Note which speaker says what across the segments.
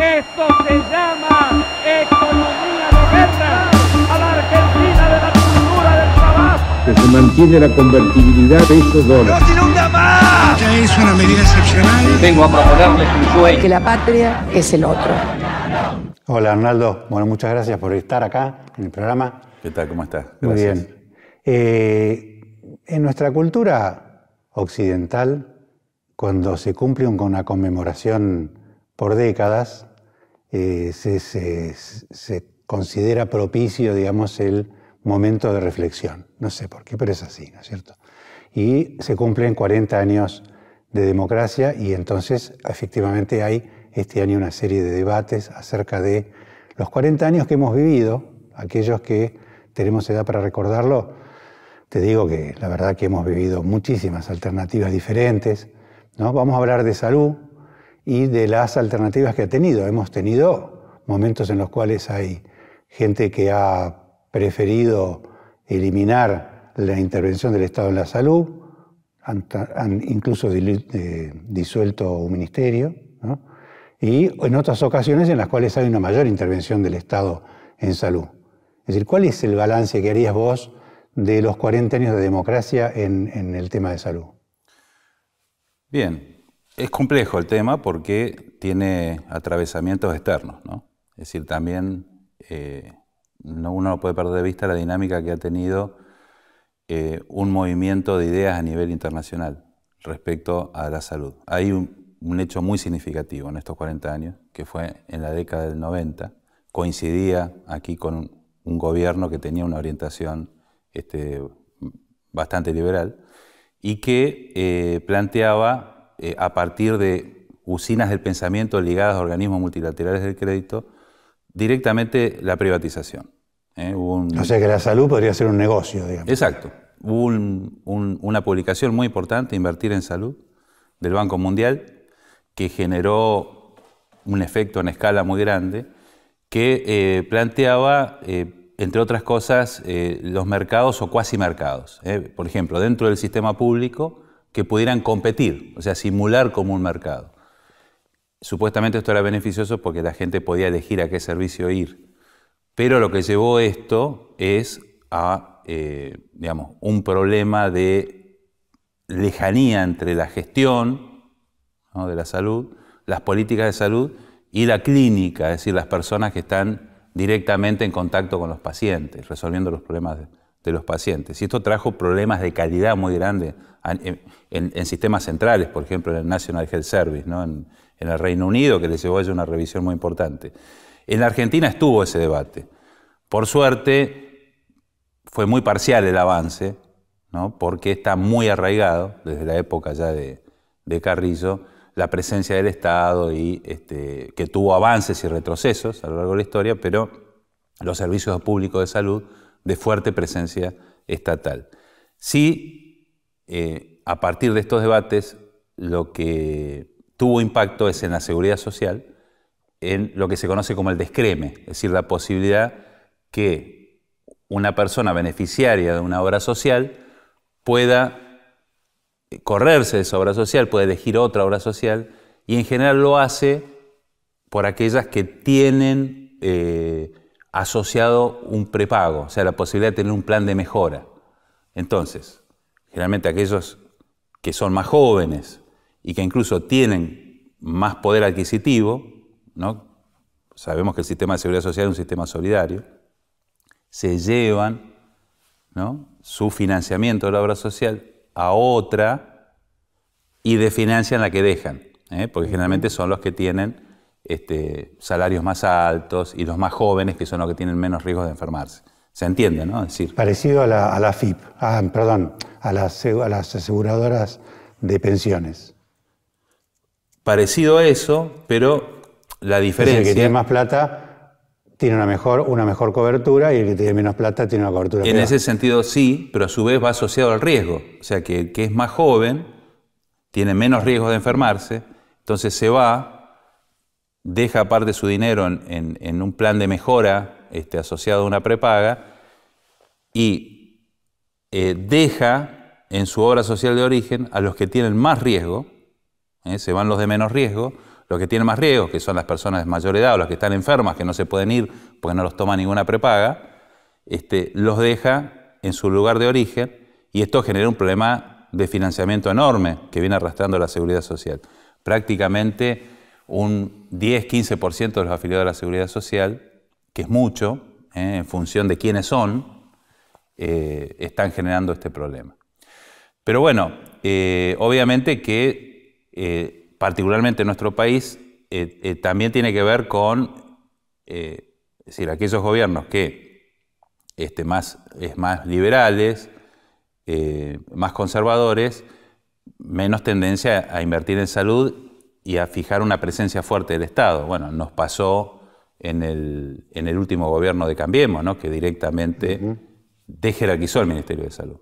Speaker 1: Esto se llama economía de a la Argentina de la cultura del trabajo. Que se mantiene la convertibilidad de esos dólares. ¡No se inunda más! Ya es una medida excepcional. Vengo a proponerles un sueño. Que la patria es el otro. Hola Arnaldo, bueno, muchas gracias por estar acá en el programa. ¿Qué tal? ¿Cómo estás? Muy bien. Eh, en nuestra cultura occidental, cuando se cumple una conmemoración por décadas, eh, se, considera propicio, digamos, el momento de reflexión. No sé por qué, pero es así, ¿no es cierto? Y se cumplen 40 años de democracia y entonces efectivamente hay este año una serie de debates acerca de los 40 años que hemos vivido, aquellos que tenemos edad para recordarlo, te digo que la verdad que hemos vivido muchísimas alternativas diferentes. ¿no? Vamos a hablar de salud, y de las alternativas que ha tenido. Hemos tenido momentos en los cuales hay gente que ha preferido eliminar la intervención del Estado en la salud, han, incluso eh, disuelto un ministerio, y en otras ocasiones en las cuales hay una mayor intervención del Estado en salud. Es decir, ¿cuál es el balance que harías vos de los 40 años de democracia en el tema de salud?
Speaker 2: Bien, es complejo el tema porque tiene atravesamientos externos, ¿no? Es decir, también eh, uno no puede perder de vista la dinámica que ha tenido eh, un movimiento de ideas a nivel internacional respecto a la salud. Hay un, hecho muy significativo en estos 40 años, que fue en la década del 90, coincidía aquí con un gobierno que tenía una orientación este, bastante liberal y que eh, planteaba eh, a partir de usinas del pensamiento ligadas a organismos multilaterales del crédito, directamente la privatización. ¿eh? O sea que la salud podría ser un negocio, digamos. Exacto. Hubo una publicación muy importante, Invertir en Salud, del Banco Mundial, que generó un efecto en escala muy grande, que eh, planteaba, entre otras cosas, los mercados o cuasi mercados. Por ejemplo, dentro del sistema público, que pudieran competir, o sea, simular como un mercado. Supuestamente esto era beneficioso porque la gente podía elegir a qué servicio ir, pero lo que llevó esto es a, eh, digamos, un problema de lejanía entre la gestión de la salud, las políticas de salud y la clínica, es decir, las personas que están directamente en contacto con los pacientes, resolviendo los problemas de, de los pacientes. Y esto trajo problemas de calidad muy grandes en, sistemas centrales, por ejemplo, en el National Health Service, en, el Reino Unido, que les llevó a una revisión muy importante. En la Argentina estuvo ese debate. Por suerte, fue muy parcial el avance, ¿no? porque está muy arraigado, desde la época ya de, Carrillo, la presencia del Estado y este, que tuvo avances y retrocesos a lo largo de la historia, pero los servicios públicos de salud de fuerte presencia estatal. Sí, eh, a partir de estos debates, lo que tuvo impacto es en la seguridad social, en lo que se conoce como el descreme, es decir, la posibilidad que una persona beneficiaria de una obra social pueda eh, correrse de esa obra social, puede elegir otra obra social, y en general lo hace por aquellas que tienen eh, asociado un prepago, o sea, la posibilidad de tener un plan de mejora. Entonces, generalmente aquellos que son más jóvenes y que incluso tienen más poder adquisitivo, ¿no? sabemos que el sistema de seguridad social es un sistema solidario, se llevan su financiamiento de la obra social a otra y financian la que dejan, ¿eh? porque generalmente son los que tienen este, salarios más altos y los más jóvenes, que son los que tienen menos riesgo de enfermarse. Se entiende,
Speaker 1: ¿no? decir, Parecido a la, a ah, perdón, a las, a las aseguradoras de pensiones.
Speaker 2: Parecido a eso, pero la diferencia. el que tiene más
Speaker 1: plata tiene una mejor, una mejor cobertura y el que tiene menos plata tiene una cobertura En ese
Speaker 2: sentido sí, pero a su vez va asociado al riesgo. O sea que el que es más joven tiene menos riesgo de enfermarse, entonces se va deja parte de su dinero en, un plan de mejora este, asociado a una prepaga y eh, deja en su obra social de origen a los que tienen más riesgo, eh, se van los de menos riesgo, los que tienen más riesgo, que son las personas de mayor edad o las que están enfermas, que no se pueden ir porque no los toma ninguna prepaga, este, los deja en su lugar de origen y esto genera un problema de financiamiento enorme que viene arrastrando la seguridad social. Prácticamente un 10-15% de los afiliados a la seguridad social, que es mucho, eh, en función de quiénes son, eh, están generando este problema. Pero bueno, eh, obviamente que particularmente en nuestro país también tiene que ver con, es decir, aquellos gobiernos que este, más, es más liberales, más conservadores, menos tendencia a invertir en salud y a fijar una presencia fuerte del Estado. Bueno, nos pasó en el, último gobierno de Cambiemos, ¿no? que directamente uh -huh. el Ministerio de Salud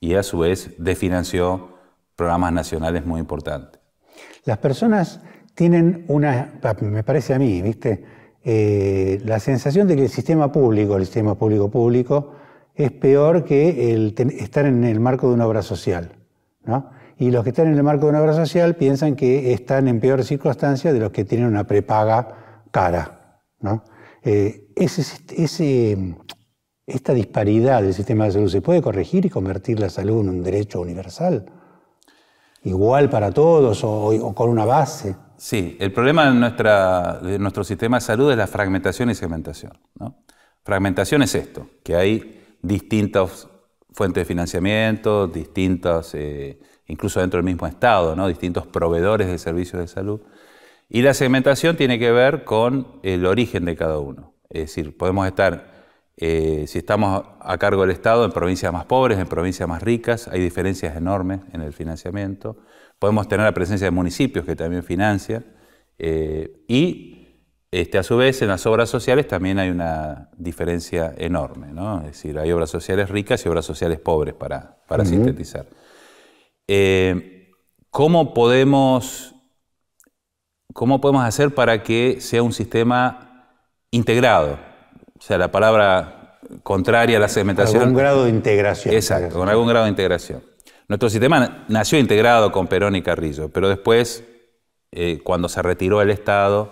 Speaker 2: y a su vez desfinanció programas nacionales muy importantes.
Speaker 1: Las personas tienen una, me parece a mí, ¿viste? Eh, la sensación de que el sistema público, el sistema público-público, es peor que estar en el marco de una obra social. ¿no? y los que están en el marco de una obra social piensan que están en peor circunstancia de los que tienen una prepaga cara. ¿no? Eh, esta disparidad del sistema de salud se puede corregir y convertir la salud en un derecho universal, igual para todos o, con una base.
Speaker 2: Sí, el problema de, nuestro sistema de salud es la fragmentación y segmentación. ¿no? Fragmentación es esto, que hay distintas fuentes de financiamiento, distintas eh, incluso dentro del mismo Estado, ¿no? distintos proveedores de servicios de salud. Y la segmentación tiene que ver con el origen de cada uno. Es decir, podemos estar, eh, si estamos a cargo del Estado, en provincias más pobres, en provincias más ricas, hay diferencias enormes en el financiamiento. Podemos tener la presencia de municipios que también financian. Eh, y este, a su vez, en las obras sociales también hay una diferencia enorme, ¿no? Es decir, hay obras sociales ricas y obras sociales pobres para, para sintetizar. Eh, ¿cómo, podemos, ¿cómo podemos hacer para que sea un sistema integrado? O sea, la palabra contraria a la segmentación. Con algún grado de integración. Exacto, con algún grado de integración. Nuestro sistema nació integrado con Perón y Carrillo, pero después, eh, cuando se retiró el Estado,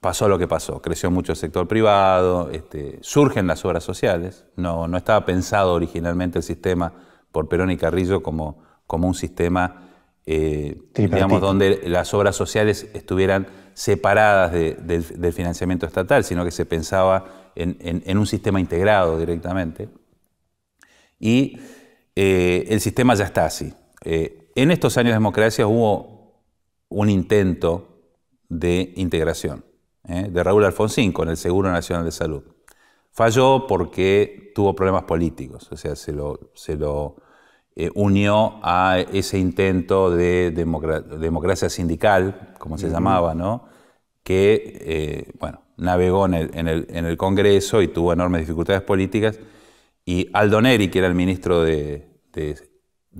Speaker 2: pasó lo que pasó. Creció mucho el sector privado, este, surgen las obras sociales. No, no estaba pensado originalmente el sistema por Perón y Carrillo como como un sistema, eh, donde las obras sociales estuvieran separadas del financiamiento estatal, sino que se pensaba en, un sistema integrado directamente. Y eh, el sistema ya está así. Eh, en estos años de democracia hubo un intento de integración de Raúl Alfonsín con el Seguro Nacional de Salud. Falló porque tuvo problemas políticos, o sea, se lo eh, unió a ese intento de democracia sindical, como se llamaba, que eh, navegó en el, Congreso y tuvo enormes dificultades políticas. Y Aldo Neri, que era el ministro de,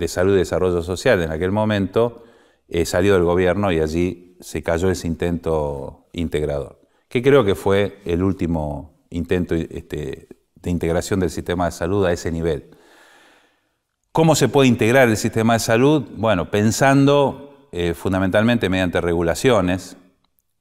Speaker 2: Salud y Desarrollo Social en aquel momento, eh, salió del gobierno y allí se cayó ese intento integrador, que creo que fue el último intento este, de integración del sistema de salud a ese nivel. ¿Cómo se puede integrar el sistema de salud? Bueno, pensando eh, fundamentalmente mediante regulaciones.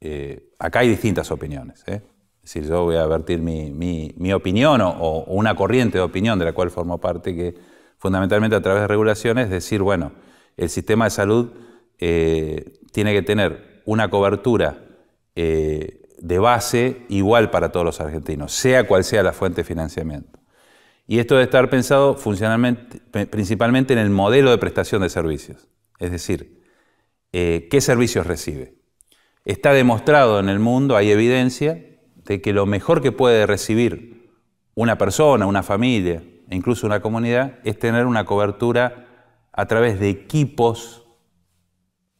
Speaker 2: Eh, acá hay distintas opiniones. ¿eh? Es decir, yo voy a vertir mi, opinión o, una corriente de opinión de la cual formo parte, que fundamentalmente a través de regulaciones, decir, bueno, el sistema de salud eh, tiene que tener una cobertura de base igual para todos los argentinos, sea cual sea la fuente de financiamiento. Y esto debe estar pensado funcionalmente, principalmente en el modelo de prestación de servicios, es decir, eh, qué servicios recibe. Está demostrado en el mundo, hay evidencia, de que lo mejor que puede recibir una persona, una familia e incluso una comunidad es tener una cobertura a través de equipos,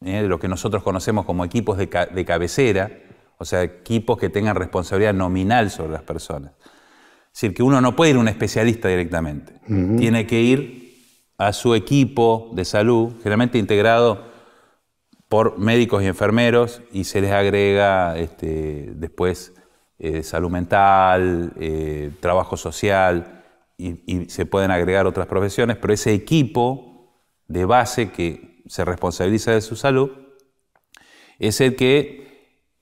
Speaker 2: eh, de lo que nosotros conocemos como equipos de cabecera, o sea, equipos que tengan responsabilidad nominal sobre las personas. Es decir, que uno no puede ir a un especialista directamente. Tiene que ir a su equipo de salud, generalmente integrado por médicos y enfermeros, y se les agrega este, después eh, salud mental, eh, trabajo social, y, se pueden agregar otras profesiones, pero ese equipo de base que se responsabiliza de su salud es el que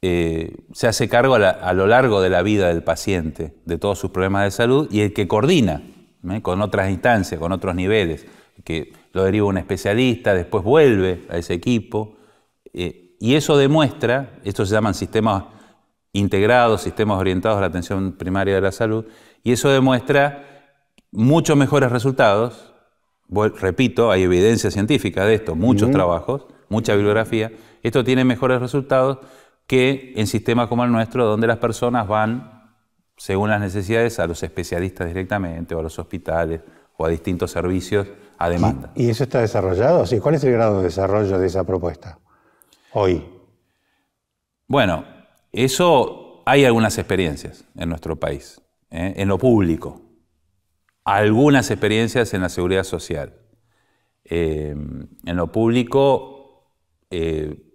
Speaker 2: eh, se hace cargo a, lo largo de la vida del paciente, de todos sus problemas de salud, y el que coordina ¿eh? con otras instancias, con otros niveles, que lo deriva un especialista, después vuelve a ese equipo, eh, y eso demuestra, estos se llaman sistemas integrados, sistemas orientados a la atención primaria de la salud, y eso demuestra muchos mejores resultados, repito, hay evidencia científica de esto, muchos trabajos, mucha bibliografía, esto tiene mejores resultados que en sistemas como el nuestro, donde las personas van, según las necesidades, a los especialistas directamente, o a los hospitales, o a distintos servicios a demanda.
Speaker 1: ¿Y, eso está desarrollado? Sí, ¿Cuál es el grado de desarrollo de esa propuesta hoy?
Speaker 2: Bueno, eso hay algunas experiencias en nuestro país, ¿eh? en lo público. Algunas experiencias en la seguridad social. Eh, en lo público, eh,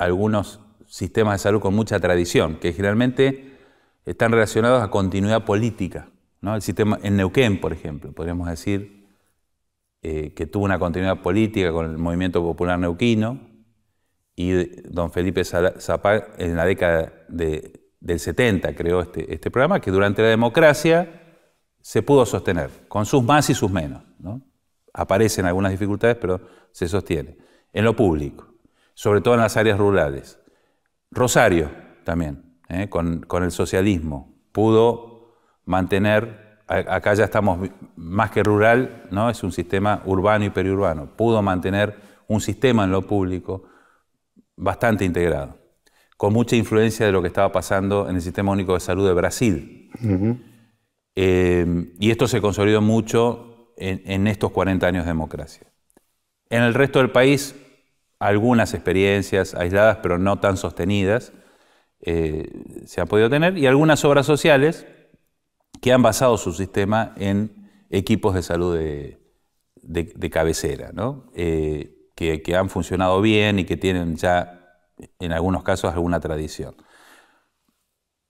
Speaker 2: algunos sistemas de salud con mucha tradición, que generalmente están relacionados a continuidad política. El sistema en Neuquén, por ejemplo, podríamos decir eh, que tuvo una continuidad política con el movimiento popular neuquino y don Felipe Zapata, en la década del 70 creó este, este, programa que durante la democracia se pudo sostener, con sus más y sus menos. Aparecen algunas dificultades, pero se sostiene. En lo público sobre todo en las áreas rurales. Rosario también, ¿eh? con, el socialismo, pudo mantener, acá ya estamos más que rural, ¿no? es un sistema urbano y periurbano, pudo mantener un sistema en lo público bastante integrado, con mucha influencia de lo que estaba pasando en el Sistema Único de Salud de Brasil. Eh, y esto se consolidó mucho en, en estos 40 años de democracia. En el resto del país algunas experiencias aisladas, pero no tan sostenidas, eh, se han podido tener, y algunas obras sociales que han basado su sistema en equipos de salud de, cabecera, eh, que, han funcionado bien y que tienen ya, en algunos casos, alguna tradición.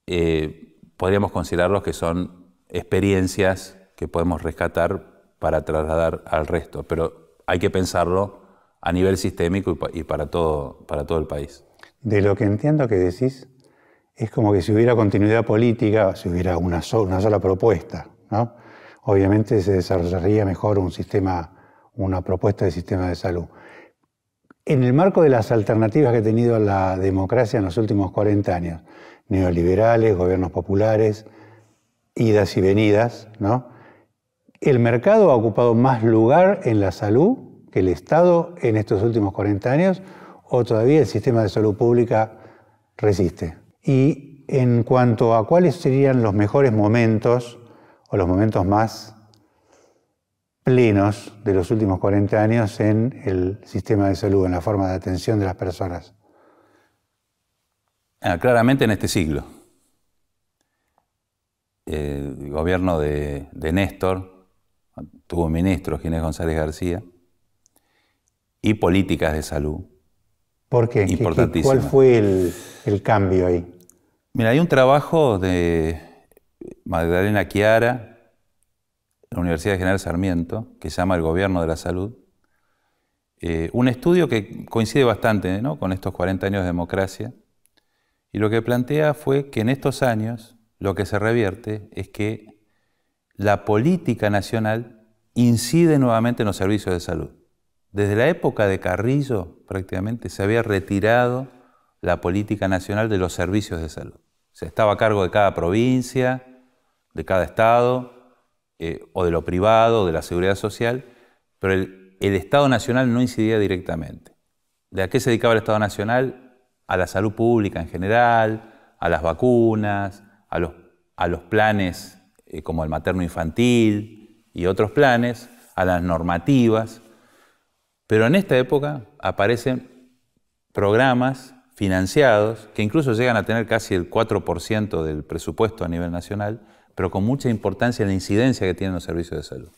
Speaker 2: Eh, podríamos considerarlos que son experiencias que podemos rescatar para trasladar al resto, pero hay que pensarlo a nivel sistémico y, para, todo, para todo el país.
Speaker 1: De lo que entiendo que decís, es como que si hubiera continuidad política, si hubiera una, sola propuesta, obviamente se desarrollaría mejor un sistema, una propuesta de sistema de salud. En el marco de las alternativas que ha tenido la democracia en los últimos 40 años, neoliberales, gobiernos populares, idas y venidas, ¿El mercado ha ocupado más lugar en la salud que el Estado en estos últimos 40 años o todavía el sistema de salud pública resiste. Y en cuanto a cuáles serían los mejores momentos o los momentos más plenos de los últimos 40 años en el sistema de salud, en la forma de atención de las personas.
Speaker 2: Ah, claramente en este siglo. Eh, el gobierno de, de Néstor tuvo un ministro, Ginés González García, y políticas de salud. ¿Por qué? ¿Cuál fue
Speaker 1: el, cambio ahí?
Speaker 2: Mira, hay un trabajo de Magdalena Chiara, la Universidad General Sarmiento, que se llama El Gobierno de la Salud. Eh, un estudio que coincide bastante ¿no? con estos 40 años de democracia. Y lo que plantea fue que en estos años lo que se revierte es que la política nacional incide nuevamente en los servicios de salud. Desde la época de Carrillo, prácticamente, se había retirado la política nacional de los servicios de salud. Se estaba a cargo de cada provincia, de cada estado, eh, o de lo privado, de la seguridad social, pero el, Estado Nacional no incidía directamente. ¿De a qué se dedicaba el Estado Nacional? A la salud pública en general, a las vacunas, a los, planes eh, como el materno infantil y otros planes, a las normativas pero en esta época aparecen programas financiados que incluso llegan a tener casi el 4% del presupuesto a nivel nacional, pero con mucha importancia en la incidencia que tienen los servicios de salud.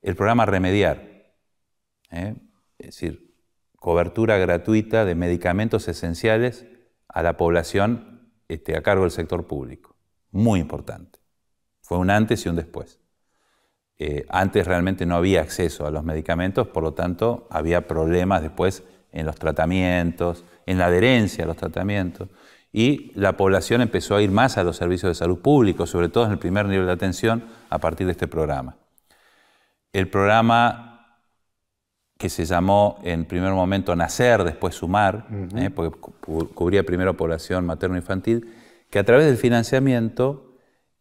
Speaker 2: El programa Remediar, ¿eh? es decir, cobertura gratuita de medicamentos esenciales a la población este, a cargo del sector público. Muy importante. Fue un antes y un después. Eh, antes realmente no había acceso a los medicamentos, por lo tanto había problemas después en los tratamientos, en la adherencia a los tratamientos, y la población empezó a ir más a los servicios de salud público, sobre todo en el primer nivel de atención, a partir de este programa. El programa que se llamó en primer momento Nacer, después Sumar, eh, porque cubría primero población materno-infantil, que a través del financiamiento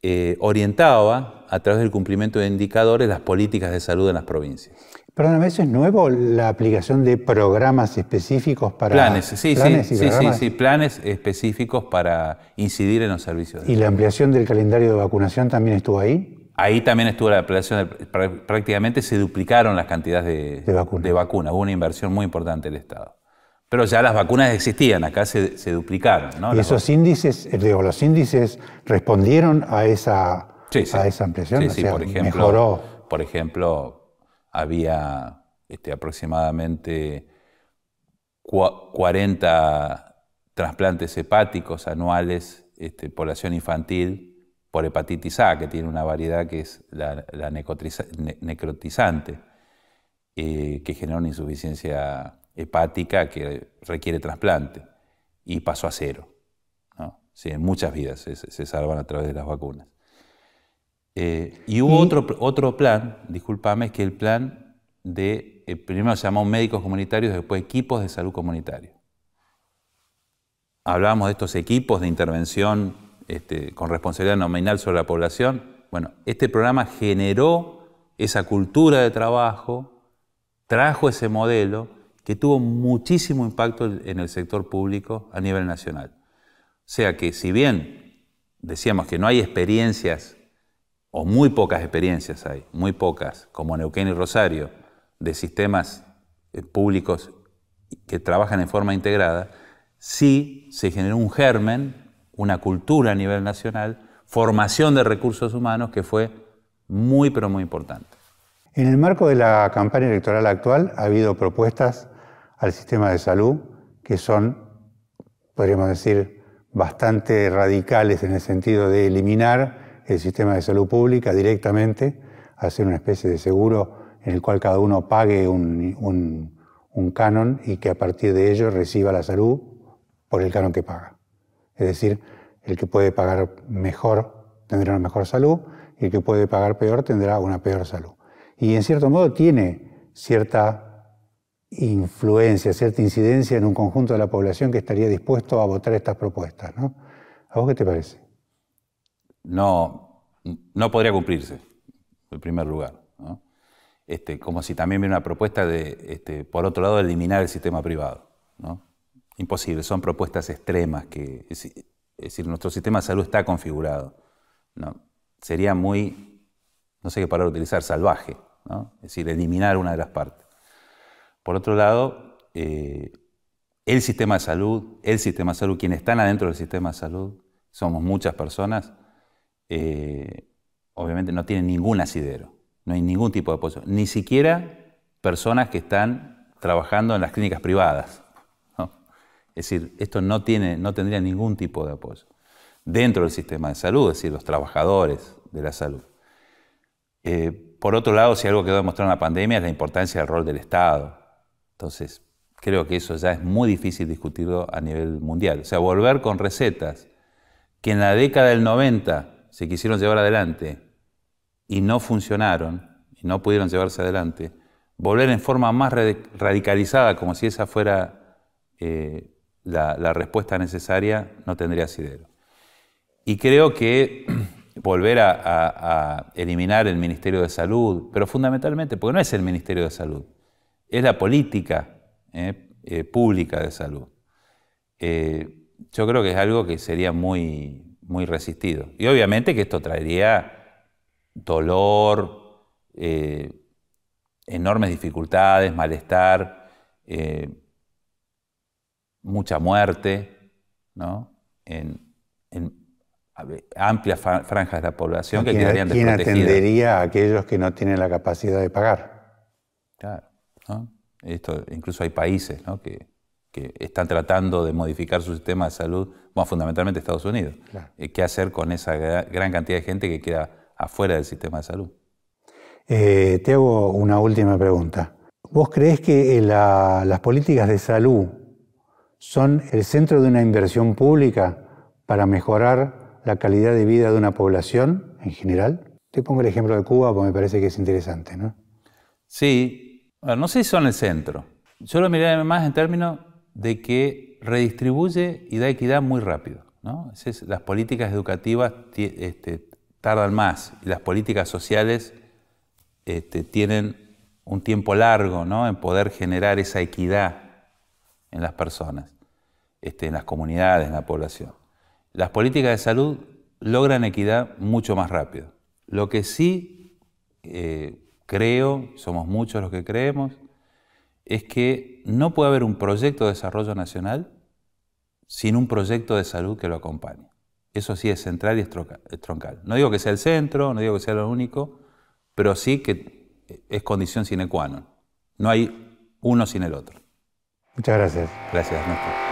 Speaker 2: eh, orientaba a través del cumplimiento de indicadores las políticas de salud en las provincias.
Speaker 1: a ¿eso es nuevo la aplicación de programas específicos para... Planes, sí, sí,
Speaker 2: sí, planes específicos para incidir en los servicios. ¿Y la ampliación
Speaker 1: del calendario de vacunación también estuvo ahí?
Speaker 2: Ahí también estuvo la ampliación, prácticamente se duplicaron las cantidades de, de vacunas. Hubo una inversión muy importante del Estado. Pero ya las vacunas existían, acá se, duplicaron. Y
Speaker 1: esos índices, eh, digo, los índices respondieron a esa, ampliación? sí. esa sí, por ejemplo,
Speaker 2: Por ejemplo, había este, aproximadamente 40 trasplantes hepáticos anuales, este, población infantil por hepatitis A, que tiene una variedad que es la, necrotizante, eh, que genera una insuficiencia hepática que requiere trasplante y pasó a cero. Sí, muchas vidas se, salvan a través de las vacunas. Eh, y hubo Otro, otro plan, discúlpame, que el plan de, eh, primero se llamó médicos comunitarios, después equipos de salud comunitario. Hablábamos de estos equipos de intervención este, con responsabilidad nominal sobre la población. Bueno, este programa generó esa cultura de trabajo, trajo ese modelo, que tuvo muchísimo impacto en el sector público a nivel nacional. O sea que si bien decíamos que no hay experiencias, o muy pocas experiencias hay, muy pocas, como Neuquén y Rosario, de sistemas eh, públicos que trabajan en forma integrada, sí se generó un germen, una cultura a nivel nacional, formación de recursos humanos que fue
Speaker 1: muy, pero muy importante. En el marco de la campaña electoral actual ha habido propuestas al sistema de salud, que son, podríamos decir, bastante radicales en el sentido de eliminar el sistema de salud pública directamente, hacer una especie de seguro en el cual cada uno pague un, canon y que a partir de ello reciba la salud por el canon que paga. Es decir, el que puede pagar mejor tendrá una mejor salud y el que puede pagar peor tendrá una peor salud. Y en cierto modo tiene cierta influencia, cierta incidencia en un conjunto de la población que estaría dispuesto a votar estas propuestas. ¿no? ¿A vos qué te parece?
Speaker 2: No, no podría cumplirse, en primer lugar. Este, como si también hubiera una propuesta de, este, por otro lado, eliminar el sistema privado. ¿no? Imposible, son propuestas extremas que, es, decir, nuestro sistema de salud está configurado. ¿no? Sería muy, no sé qué palabra utilizar, salvaje, es decir, eliminar una de las partes. Por otro lado, eh, el sistema de salud, el sistema de salud, quienes están adentro del sistema de salud, somos muchas personas, eh, obviamente no tienen ningún asidero, no hay ningún tipo de apoyo, ni siquiera personas que están trabajando en las clínicas privadas. Es decir, esto no, tiene, no tendría ningún tipo de apoyo dentro del sistema de salud, es decir, los trabajadores de la salud. Eh, por otro lado, si algo quedó demostrado en la pandemia es la importancia del rol del Estado, entonces, creo que eso ya es muy difícil discutirlo a nivel mundial. O sea, volver con recetas que en la década del 90 se quisieron llevar adelante y no funcionaron, y no pudieron llevarse adelante, volver en forma más radicalizada, como si esa fuera eh, la, respuesta necesaria, no tendría sidero. Y creo que volver a, eliminar el Ministerio de Salud, pero fundamentalmente, porque no es el Ministerio de Salud, es la política ¿eh? Eh, pública de salud. Eh, yo creo que es algo que sería muy, muy resistido. Y obviamente que esto traería dolor, enormes dificultades, malestar, mucha muerte, ¿no? En, amplias franjas de la población que quedarían ¿Quién atendería
Speaker 1: a aquellos que no tienen la capacidad de pagar? Claro.
Speaker 2: Esto, incluso hay países que, están tratando de modificar su sistema de salud, bueno, fundamentalmente Estados Unidos. Eh, ¿Qué hacer con esa gran cantidad de gente que queda afuera del sistema de salud?
Speaker 1: Eh, te hago una última pregunta. ¿Vos crees que eh, las políticas de salud son el centro de una inversión pública para mejorar la calidad de vida de una población en general? Te pongo el ejemplo de Cuba porque me parece que es interesante, ¿no?
Speaker 2: Sí, no sé si son el centro. Yo lo miré más en términos de que redistribuye y da equidad muy rápido. las políticas educativas este, tardan más y las políticas sociales este, tienen un tiempo largo en poder generar esa equidad en las personas, este, en las comunidades, en la población. Las políticas de salud logran equidad mucho más rápido. Lo que sí eh, creo, somos muchos los que creemos, es que no puede haber un proyecto de desarrollo nacional sin un proyecto de salud que lo acompañe. Eso sí es central y es troncal. No digo que sea el centro, no digo que sea lo único, pero sí que es condición sine qua non. No hay uno sin el otro.
Speaker 1: Muchas gracias. Gracias, Néstor.